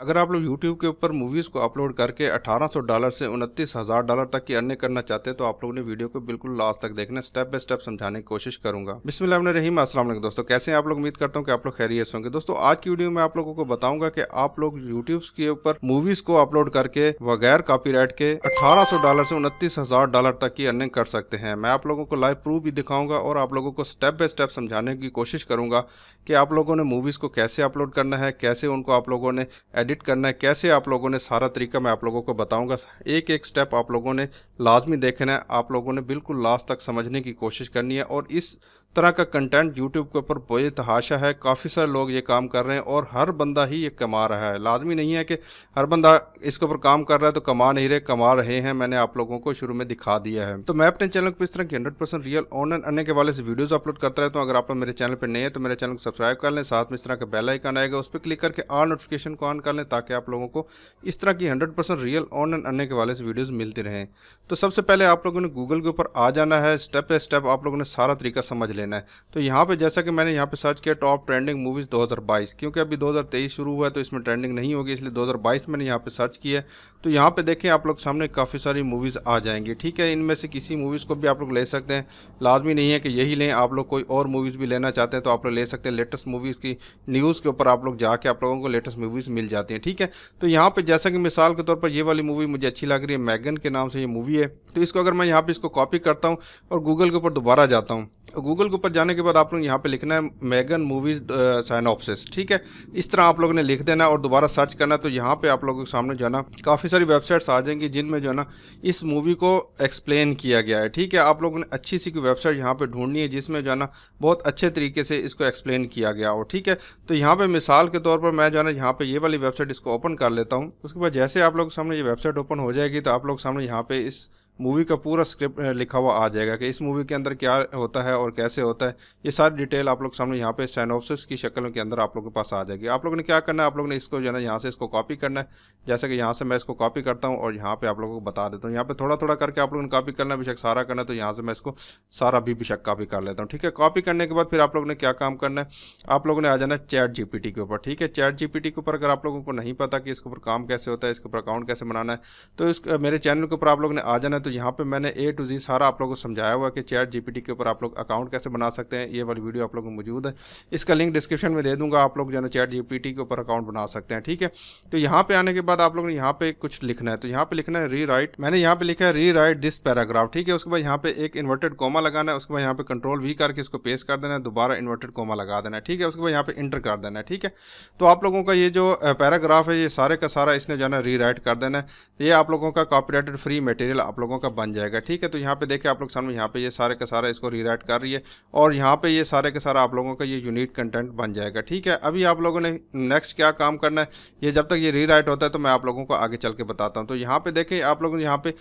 अगर आप लोग यूट्यूब के ऊपर मूवीज़ को अपलोड करके 1800 डॉलर से उनतीस हज़ार डॉलर तक की अर्निंग करना चाहते हैं तो आप लोग ने वीडियो को बिल्कुल लास्ट तक देखना स्टेप बाय स्टेप समझाने की कोशिश करूंगा बिस्मिल रहीम अस्सलाम वालेकुम दोस्तों कैसे हैं आप लोग उम्मीद करता हूं कि आप लोग खैरियत होंगे दोस्तों आज की वीडियो में आप लोगों को बताऊंगा कि आप लोग यूट्यूब के ऊपर मूवीज़ को अपलोड करके बगैर कॉपी के अठारह डॉलर से उनतीस डॉलर तक की अर्निंग कर सकते हैं मैं आप लोगों को लाइव प्रूफ भी दिखाऊंगा और आप लोगों को स्टेप बाय स्टेप समझाने की कोशिश करूंगा कि आप लोगों ने मूवीज़ को कैसे अपलोड करना है कैसे उनको आप लोगों ने एडिट करना है कैसे आप लोगों ने सारा तरीका मैं आप लोगों को बताऊंगा एक एक स्टेप आप लोगों ने लाजमी देखना है आप लोगों ने बिल्कुल लास्ट तक समझने की कोशिश करनी है और इस तरह का कंटेंट यूट्यूब के ऊपर बेतहाशा है काफ़ी सारे लोग ये काम कर रहे हैं और हर बंदा ही ये कमा रहा है लाजमी नहीं है कि हर बंदा इसके ऊपर काम कर रहा है तो कमा नहीं रहे कमा रहे हैं मैंने आप लोगों को शुरू में दिखा दिया है तो मैं अपने चैनल पर इस तरह की हंड्रेड रियल ऑन एंड अन्य के वाले से वीडियोज़ अपलोड करता रहता हूँ अगर आप मेरे चैनल पर नए हैं तो मेरे चैनल को सब्सक्राइब कर लें साथ में इस तरह का बेल आइकन आएगा उस पर क्लिक करके ऑल नोटिफिकेशन को ऑन कर लें ताकि आप लोगों को इस तरह की hundred percent real on and अन्य के वाले से वीडियोज़ मिलती रहें तो सबसे पहले आप लोगों ने गूगल के ऊपर आ जाना है स्टेप बाय स्टेप आप लोगों ने सारा तरीका समझ लेना लेना है तो यहाँ पे जैसा कि मैंने यहाँ पे सर्च किया टॉप ट्रेंडिंग मूवीज़ 2022 क्योंकि अभी 2023 शुरू हुआ है तो इसमें ट्रेंडिंग नहीं होगी इसलिए 2022 मैंने यहाँ पे सर्च किया है तो यहाँ पे देखें आप लोग सामने काफ़ी सारी मूवीज़ आ जाएंगी ठीक है इनमें से किसी मूवीज़ को भी आप लोग ले सकते हैं लाजमी नहीं है कि यही लें आप लोग कोई और मूवीज़ भी लेना चाहते हैं तो आप लोग ले सकते हैं लेटेस्ट मूवीज़ की न्यूज़ के ऊपर आप लोग जाके आप लोगों को लेटेस्ट मूवीज़ मिल जाती हैं ठीक है तो यहाँ पर जैसा कि मिसाल के तौर पर ये वाली मूवी मुझे अच्छी लग रही है मैगन के नाम से ये मूवी है तो इसको अगर मैं यहाँ पर इसको कॉपी करता हूँ और गूगल के ऊपर दोबारा जाता हूँ गूगल के ऊपर जाने के बाद आप लोग यहाँ पे लिखना है मैगन मूवीज़ साइनॉप्सिस ठीक है इस तरह आप लोगों ने लिख देना और दोबारा सर्च करना तो यहाँ पे आप लोगों के सामने जो है ना काफ़ी सारी वेबसाइट्स आ जाएंगी जिनमें जो है ना इस मूवी को एक्सप्लेन किया गया है ठीक है आप लोगों ने अच्छी सी वेबसाइट यहाँ पर ढूंढनी है जिसमें जो है ना बहुत अच्छे तरीके से इसको एक्सप्लेन किया गया हो ठीक है तो यहाँ पर मिसाल के तौर पर मैं जो है ना यहाँ पर ये वाली वेबसाइट इसको ओपन कर लेता हूँ उसके बाद जैसे आप लोग सामने ये वेबसाइट ओपन हो जाएगी तो आप लोग सामने यहाँ पर इस मूवी का पूरा स्क्रिप्ट लिखा हुआ आ जाएगा कि इस मूवी के अंदर क्या होता है और कैसे होता है ये सारी डिटेल आप लोग सामने यहाँ पे सैनोपसिस की शक्ल के अंदर आप लोग के पास आ जाएगी आप लोगों ने क्या करना है आप लोगों ने इसको जो है ना यहाँ से इसको कॉपी करना है जैसे कि यहाँ से मैं इसको कॉपी करता हूँ और यहाँ पर आप लोगों को बता देता हूँ यहाँ पर थोड़ा थोड़ा करके आप लोगों ने कॉपी करना बेशक सारा करना है तो यहाँ से मैं इसको सारा भी बेशक कॉपी कर लेता हूँ ठीक है कॉपी करने के बाद फिर आप लोगों ने क्या काम करना है आप लोगों ने आ जाना चैट जी के ऊपर ठीक है चैट जी के ऊपर अगर आप लोगों को नहीं पता कि इसके ऊपर काम कैसे होता है इसके ऊपर अकाउंट कैसे बनाना है तो इस मेरे चैनल के ऊपर आप लोगों ने आ जाना तो तो यहाँ पे मैंने ए टू जी सारा आप लोगों को समझाया हुआ कि चैट जीपीटी के ऊपर आप लोग अकाउंट कैसे बना सकते हैं ये वाली वीडियो आप लोगों को मौजूद है इसका लिंक डिस्क्रिप्शन में दे दूंगा आप लोग जो है चैट जीपीटी के ऊपर अकाउंट बना सकते हैं ठीक है तो यहाँ पे आने के बाद आप लोगों ने यहाँ पे कुछ लिखना है तो यहाँ पे लिखना है री राइट मैंने यहाँ पे लिखा है री राइट दिस पैराग्राफ ठीक है उसके बाद यहाँ पे एक इन्वर्टेड कोमा लगाना है उसके बाद यहाँ पे कंट्रोल वी करके इसको पेश कर देना है दोबारा इन्वर्टेड कोमा लगा देना है ठीक है उसके बाद यहाँ पे इंटर कर देना है ठीक है तो आप लोगों का ये जो पैराग्राफ है ये सारे का सारा इसने जो है री राइट कर देना है ये आप लोगों का कॉपीराइटेड फ्री मटेरियल आप लोगों लोगों का बन जाएगा ठीक है तो यहाँ पे देखिए आप लोग सामने यहाँ पे ये सारे का सारा इसको रीराइट कर रही है और यहाँ पे ये सारे का सारा आप लोगों का ये यूनिट कंटेंट बन जाएगा ठीक है अभी आप लोगों ने नेक्स्ट क्या काम करना है ये जब तक ये रीराइट होता है तो मैं आप लोगों को आगे चल के बताता हूँ तो यहाँ पे देखें आप लोगों ने यहाँ पे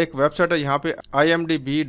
एक वेबसाइट है यहाँ पे आई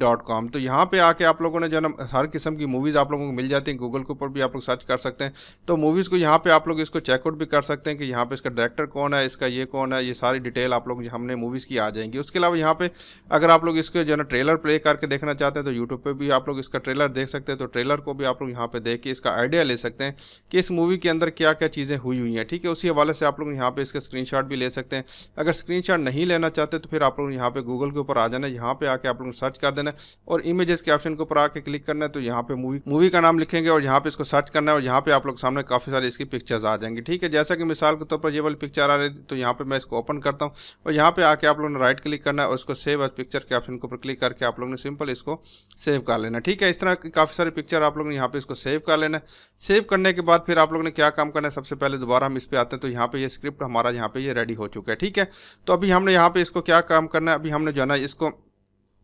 तो यहाँ पे आके आप लोगों ने जो ना हर किस्म की मूवीज़ आप लोगों को मिल जाती है गूगल के ऊपर भी आप लोग सर्च कर सकते हैं तो मूवीज़ को यहाँ पे आप लोग इसको चेकआउट भी कर सकते हैं कि यहाँ पे इसका डायरेक्टर कौन है इसका ये कौन है ये सारी डिटेल आप लोग हमने मूवीज़ की आ जाएंगी उसके अलावा यहाँ पे अगर आप लोग इसके जो है ट्रेलर प्ले करके देखना चाहते हैं तो यूट्यूब पर भी आप लोग इसका ट्रेलर देख सकते हैं तो ट्रेलर को भी आप लोग यहाँ पर देख के इसका आइडिया ले सकते हैं कि इस मूवी के अंदर क्या क्या चीज़ें हुई हुई हैं ठीक है उसी हवाले से आप लोग यहाँ पर इसका स्क्रीन भी ले सकते हैं अगर स्क्रीन नहीं लेना चाहते तो फिर आप लोग यहाँ पर गूगल के ऊपर आ जाना यहाँ पर आके आप लोग सर्च कर देना और इमेजेस के ऑप्शन के ऊपर आके क्लिक करना है तो यहाँ पे मूवी मूवी का नाम लिखेंगे और यहाँ पे इसको सर्च करना है और यहाँ पे आप लोग सामने काफ़ी सारी इसकी पिक्चर्स आ जाएंगे ठीक है जैसा कि मिसाल के तौर पर ये वाली पिक्चर आ रही थी तो यहाँ पे मैं इसको ओपन करता हूँ और यहाँ पे आके आप लोगों ने राइट क्लिक करना है और उसको सेव एज पिक्चर के ऑप्शन के ऊपर क्लिक करके आप लोग ने सिंपल इसको सेव कर लेना ठीक है इस तरह की काफ़ी सारी पिक्चर आप लोग ने यहाँ पे इसको सेव कर लेना सेव करने के बाद फिर आप लोग ने क्या काम करना है सबसे पहले दोबारा हम इस पर आते हैं तो यहाँ पर ये स्क्रिप्ट हमारा यहाँ पे ये रेडी हो चुका है ठीक है तो अभी हमने यहाँ पे इसको क्या काम करना है अभी हमने जो है ना इसको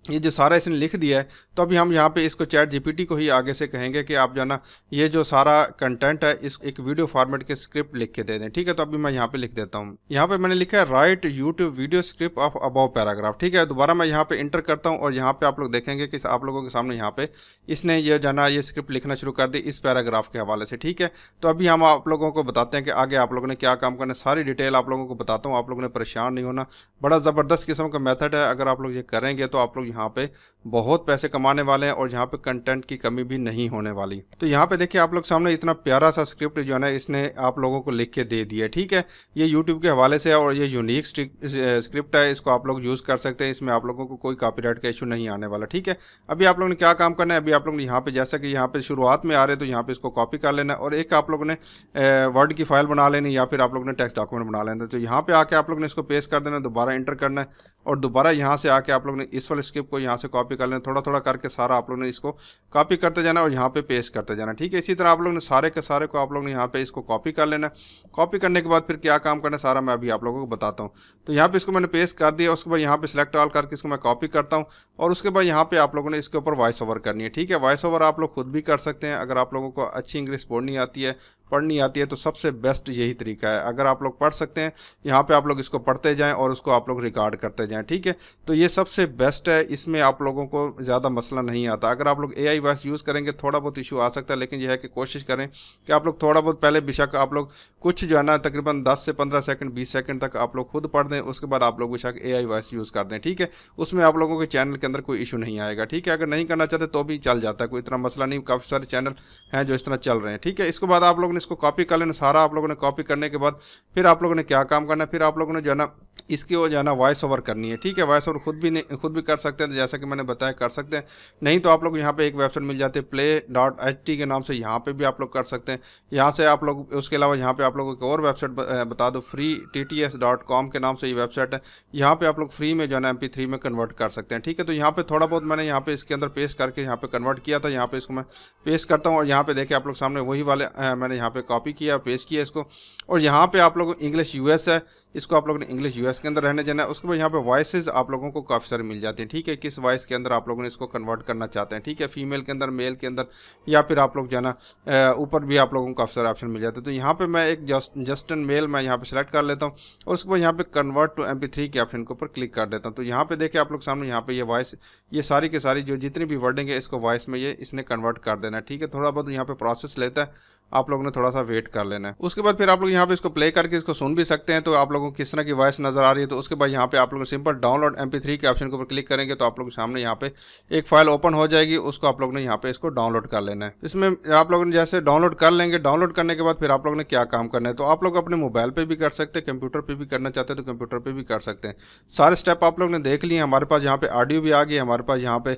ये जो सारा इसने लिख दिया है तो अभी हम यहाँ पे इसको चैट जीपीटी को ही आगे से कहेंगे कि आप जाना ये जो सारा कंटेंट है इस एक वीडियो फॉर्मेट के स्क्रिप्ट लिख के दे दें ठीक है तो अभी मैं यहाँ पे लिख देता हूँ यहाँ पे मैंने लिखा है write YouTube video script of above paragraph ठीक है दोबारा मैं यहाँ पे इंटर करता हूँ और यहाँ पे आप लोग देखेंगे कि आप लोगों के सामने यहाँ पे इसने ये जाना ये स्क्रिप्ट लिखना शुरू कर दी इस पैराग्राफ के हवाले से ठीक है तो अभी हम आप लोगों को बताते हैं कि आगे आप लोगों ने क्या काम करना है सारी डिटेल आप लोगों को बताता हूँ आप लोगों ने परेशान नहीं होना बड़ा ज़बरदस्त किस्म का मैथड है अगर आप लोग ये करेंगे तो आप लोग यहाँ पे बहुत पैसे कमाने वाले हैं और यहाँ पे कंटेंट की कमी भी नहीं होने वाली तो यहाँ पे देखिए आप लोग सामने इतना प्यारा सा स्क्रिप्ट जो है ना इसने आप लोगों को लिख के दे दिया ठीक है ये यूट्यूब के हवाले से है और ये यूनिक स्क्रिप्ट है इसको आप लोग यूज़ कर सकते हैं इसमें आप लोगों को कोई कापी का इशू नहीं आने वाला ठीक है अभी आप लोगों ने क्या काम करना है अभी आप लोग यहाँ पर जैसा कि यहाँ पर शुरुआत में आ रहे तो यहाँ पर इसको कॉपी कर लेना और एक आप लोगों ने वर्ड की फाइल बना लेनी या फिर आप लोगों ने टेक्स डॉक्यूमेंट बना लेना तो यहाँ पर आके आप लोग ने इसको पेश कर देना दोबारा इंटर करना है और दोबारा यहाँ से आके आप लोग ने इस वाले स्क्रिप्ट को यहाँ से कॉपी कर लेना थोड़ा थोड़ा करके सारा आप लोग ने इसको कॉपी करते जाना और यहाँ पे पेस्ट करते जाना ठीक है इसी तरह आप लोग ने सारे के सारे को आप लोग ने यहाँ पे इसको कॉपी कर लेना कॉपी करने के बाद फिर क्या काम करना सारा मैं अभी आप लोगों को बताता हूँ तो यहाँ पर इसको मैंने पेस्ट कर दिया उसके बाद यहाँ पर सिलेक्ट ऑल करके इसको मैं कॉपी करता हूँ और उसके बाद यहाँ पर आप लोगों ने इसके ऊपर वॉइस ओवर करनी है ठीक है वॉइस ओवर आप लोग खुद भी कर सकते हैं अगर आप लोगों को अच्छी इंग्लिश बोलनी आती है पढ़नी आती है तो सबसे बेस्ट यही तरीका है अगर आप लोग पढ़ सकते हैं यहाँ पे आप लोग इसको पढ़ते जाएं और उसको आप लोग रिकॉर्ड करते जाएं ठीक है तो ये सबसे बेस्ट है इसमें आप लोगों को ज़्यादा मसला नहीं आता अगर आप लोग ए आई वॉइस यूज़ करेंगे थोड़ा बहुत इशू आ सकता है लेकिन यह है कि कोशिश करें कि आप लोग थोड़ा बहुत पहले बेशक आप लोग कुछ जो है ना तकरीबन दस से पंद्रह सेकेंड बीस सेकेंड तक आप लोग खुद पढ़ दें उसके बाद आप लोग बेशक ए आई वॉइस यूज़ कर दें ठीक है उसमें आप लोगों के चैनल के अंदर कोई इशू नहीं आएगा ठीक है अगर नहीं करना चाहते तो भी चल जाता है कोई इतना मसला नहीं काफ़ी सारे चैनल हैं जो इस तरह चल रहे हैं ठीक है इसके बाद आप लोग इसको कॉपी कर लेना सारा आप लोगों ने कॉपी करने के बाद फिर आप लोगों ने क्या काम करना है फिर आप लोगों ने जो है ना इसकी वो जो है ना वॉइस ओवर करनी है ठीक है वॉइस ओवर खुद भी नहीं खुद भी कर सकते हैं तो जैसा कि मैंने बताया कर सकते हैं नहीं तो आप लोग यहाँ पर एक वेबसाइट मिल जाती है प्ले डॉट एच टी के नाम से यहाँ पर भी आप लोग कर सकते हैं यहाँ से आप लोग उसके अलावा यहाँ पे आप लोगों को और वेबसाइट बता दो free T T S dot com के नाम से ये वेबसाइट है यहाँ पे आप लोग फ्री में जो है ना एम पी थ्री में कन्वर्ट कर सकते हैं ठीक है तो यहाँ पर थोड़ा बहुत मैंने यहाँ पे इसके अंदर पेश करके यहाँ पे कन्वर्ट किया था यहाँ पर इसको मैं पेश करता हूँ और यहाँ पर देखिए आप लोग सामने वही वाले मैंने यहाँ यहाँ पे कॉपी किया पेस्ट किया इसको और यहाँ पे आप लोगों को इंग्लिश यूएस है इसको आप लोगों ने इंग्लिश यूएस के अंदर रहने जाना है उसके बाद यहाँ पे वॉइसेज आप लोगों को काफ़ी सारे मिल जाते हैं ठीक है किस वॉइस के अंदर आप लोगों ने इसको कन्वर्ट करना चाहते हैं ठीक है फीमेल के अंदर मेल के अंदर या फिर आप लोग जाना ऊपर भी आप लोगों को काफ़ी सारे ऑप्शन मिल जाते हैं तो यहाँ पर मैं एक जस्ट जस्ट एंड मेल मैं यहाँ पर सेलेक्ट कर लेता हूँ और उसके बाद यहाँ पर कन्वर्ट टू एम के ऑप्शन के ऊपर क्लिक कर देता हूँ तो यहाँ पर देखे आप लोग सामने यहाँ पर ये वॉइस ये सारी के सारी जो जितनी भी वर्डिंग है इसको वॉइस में ये इसने कन्वर्ट कर देना है ठीक है थोड़ा बहुत यहाँ पर प्रोसेस लेता है आप लोगों ने थोड़ा सा वेट कर लेना है उसके बाद फिर आप लोग यहाँ पे इसको प्ले करके इसको सुन भी सकते हैं तो आप लोगों को किस तरह की वॉइस नजर आ रही है तो उसके बाद यहाँ पे आप लोग सिंपल डाउनलोड एम के ऑप्शन के ऊपर क्लिक करेंगे तो आप लोग सामने यहाँ पे एक फाइल ओपन हो जाएगी उसको आप लोग ने यहाँ पे इसको डाउनलोड कर लेना है इसमें आप लोगों ने जैसे डाउनलोड कर लेंगे डाउनलोड करने के बाद फिर आप लोग ने क्या काम करना है तो आप लोग अपने मोबाइल पर भी कर सकते हैं कंप्यूटर पर भी करना चाहते हैं तो कंप्यूटर पर भी कर सकते हैं सारे स्टेप आप लोग ने देख लिए हमारे पास यहाँ पे ऑडियो भी आ गई हमारे पास यहाँ पे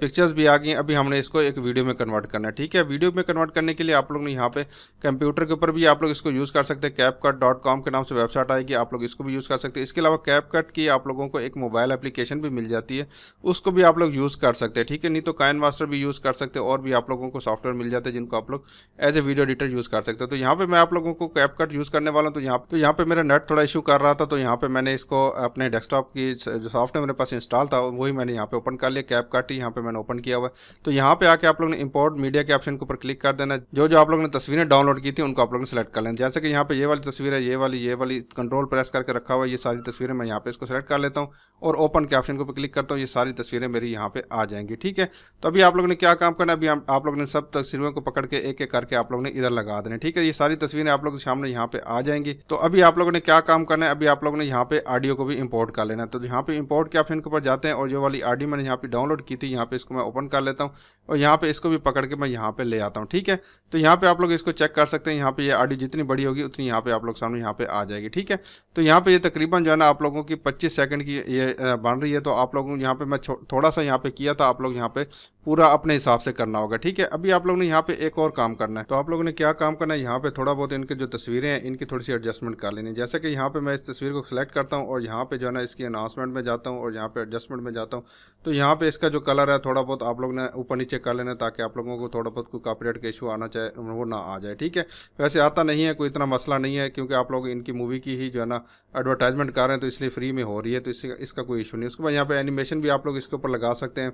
पिक्चर्स भी आ गई अभी हमने इसको एक वीडियो में कन्वर्ट करना है ठीक है वीडियो में कन्वर्ट करने के लिए आप लोग ने यहाँ पे कंप्यूटर के ऊपर भी आप लोग इसको यूज़ कर सकते हैं कैप कट डॉट कॉम के नाम से वेबसाइट आएगी आप लोग इसको भी यूज़ कर सकते हैं इसके अलावा कैप कट की आप लोगों को एक मोबाइल एप्लीकेशन भी मिल जाती है उसको भी आप लोग यूज़ कर सकते हैं ठीक है नहीं तो कायन मास्टर भी यूज़ कर सकते हैं और भी आप लोगों को सॉफ्टवेयर मिल जाते हैं जिनको आप लोग as a video editor use कर सकते हैं तो यहाँ पर मैं आप लोगों को कैप कट यूज़ करने वाला हूँ तो यहाँ तो यहाँ पर मेरा नेट थोड़ा इशू कर रहा था तो यहाँ पर मैंने इसको अपने डेस्कटॉप की जो सॉफ्टवेयर मेरे पास इंस्टॉल था वही मैंने यहाँ पर ओपन कर लिया कैप कट यहाँ पर मैंने ओपन किया हुआ तो यहाँ पर आके आप लोग ने इम्पोर्ट मीडिया के ऑप्शन के ऊपर क्लिक कर देना जो जो आप लोग ने तस्वीरें डाउनलोड की थी उनको आप लोगों ने सेलेक्ट कर लें जैसे कि यहाँ पे ये वाली तस्वीर है ये वाली ये वाली कंट्रोल प्रेस करके रखा हुआ है ये सारी तस्वीरें मैं यहाँ पे इसको सेलेक्ट कर लेता हूँ और ओपन के ऑप्शन को क्लिक करता हूँ ये सारी तस्वीरें मेरी यहाँ पे आ जाएंगी ठीक है तो अभी आप लोगों ने क्या काम करना अभी आप लोगों ने सब तस्वीरों को पकड़ के एक एक करके आप लोगों ने इधर लगा देने ठीक है ये सारी तस्वीरें आप लोग के सामने यहाँ पे आ जाएंगी तो अभी आप लोगों ने क्या काम करना है अभी आप लोगों ने यहाँ पे ऑडियो को भी इम्पोर्ट कर लेना है तो यहाँ पे इम्पोर्ट के ऑप्शन के ऊपर जाते हैं और जो वाली ऑडियो मैंने यहाँ पे डाउनलोड की थी यहाँ पे इसको मैं ओपन कर लेता हूँ और यहाँ पे इसको भी पकड़ के मैं यहाँ पे ले आता हूँ ठीक है तो यहाँ पे आप लोग इसको चेक कर सकते हैं यहाँ पे ये आडी जितनी बड़ी होगी उतनी यहाँ पे आप लोग सामने यहाँ पे आ जाएगी ठीक है तो यहाँ पे ये तकरीबन जो है ना आप लोगों की 25 सेकंड की ये बन रही है तो आप लोगों यहाँ पे मैं थोड़ा सा यहाँ पे किया था आप लोग यहाँ पे पूरा अपने हिसाब से करना होगा ठीक है अभी आप लोगों ने यहाँ पे एक और काम करना है तो आप लोगों ने क्या काम करना है यहाँ पे थोड़ा बहुत इनके जो तस्वीरें हैं इनकी थोड़ी सी एडजस्टमेंट कर लेनी है जैसे कि यहाँ पे मैं इस तस्वीर को सिलेक्ट करता हूँ और यहाँ पे जो है ना इसकी अनाउंसमेंट में जाता हूँ और यहाँ पे एडजस्टमेंट में जाता हूँ तो यहाँ पे इसका जो कलर है थोड़ा बहुत आप लोग ने ऊपर नीचे कर लेना ताकि आप लोगों को थोड़ा बहुत कोई कॉपरेट का इशू आना चाहे वो ना आ जाए ठीक है वैसे आता नहीं है कोई इतना मसला नहीं है क्योंकि आप लोग इनकी मूवी की ही जो है ना एडवर्टाइजमेंट कर रहे हैं तो इसलिए फ्री में हो रही है तो इसका इसका कोई इशू नहीं उसके बाद यहाँ पर एनिमेशन भी आप लोग इसके ऊपर लगा सकते हैं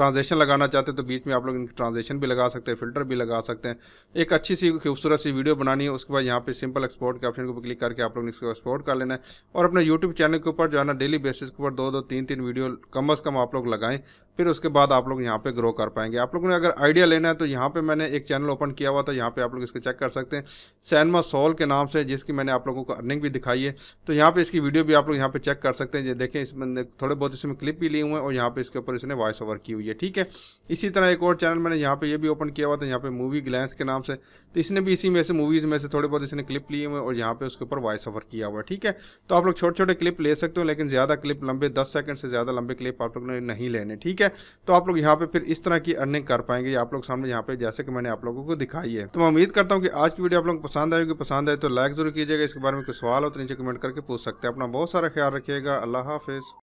ट्रांजेक्शन लगाना चाहते हैं तो बीच में आप लोग इनकी ट्रांजेक्शन भी लगा सकते हैं फिल्टर भी लगा सकते हैं एक अच्छी सी खूबसूरत सी वीडियो बनानी है उसके बाद यहाँ पर सिंपल एक्सपोर्ट के ऑप्शन को क्लिक करके आप लोग इसको एक्सपोर्ट कर लेना है और अपने यूट्यूब चैनल के ऊपर जो है ना डेली बेसिस के ऊपर दो दो तीन तीन वीडियो कम अज़ कम आप लोग लगाएं फिर उसके बाद आप लोग यहाँ पे ग्रो कर पाएंगे आप लोगों ने अगर आइडिया लेना है तो यहाँ पे मैंने एक चैनल ओपन किया हुआ था यहाँ पे आप लोग इसको चेक कर सकते हैं सैनमा सोल के नाम से जिसकी मैंने आप लोगों को अर्निंग भी दिखाई है तो यहाँ पे इसकी वीडियो भी आप लोग यहाँ पे चेक कर सकते हैं ये देखें इसमें थोड़े बहुत इसमें क्लिप भी लिए हुए हैं और यहाँ पर इसके ऊपर इसने वॉइस ओवर की हुई है ठीक है इसी तरह एक और चैनल मैंने यहाँ पर ये भी ओपन किया हुआ था यहाँ पर मूवी ग्लैंस के नाम से तो इसने भी इसी में से मूवीज़ में से थोड़े बहुत इसने क्लिप लिए हुए और यहाँ पर उसके ऊपर वॉइस ओवर किया हुआ है ठीक है तो आप लोग छोटे छोटे क्लिप ले सकते हो लेकिन ज़्यादा क्लिप लंबे दस सेकंड से ज़्यादा लंबे क्लिप आप लोग ने नहीं लेने ठीक है है तो आप लोग यहाँ पे फिर इस तरह की अर्निंग कर पाएंगे आप लोग सामने यहाँ पे जैसे कि मैंने आप लोगों को दिखाई है तो मैं उम्मीद करता हूँ कि आज की वीडियो आप लोग पसंद आएगी पसंद आए तो लाइक जरूर कीजिएगा इसके बारे में कोई सवाल हो तो नीचे कमेंट करके पूछ सकते हैं अपना बहुत सारा ख्याल रखिएगा अल्लाह हाफिज़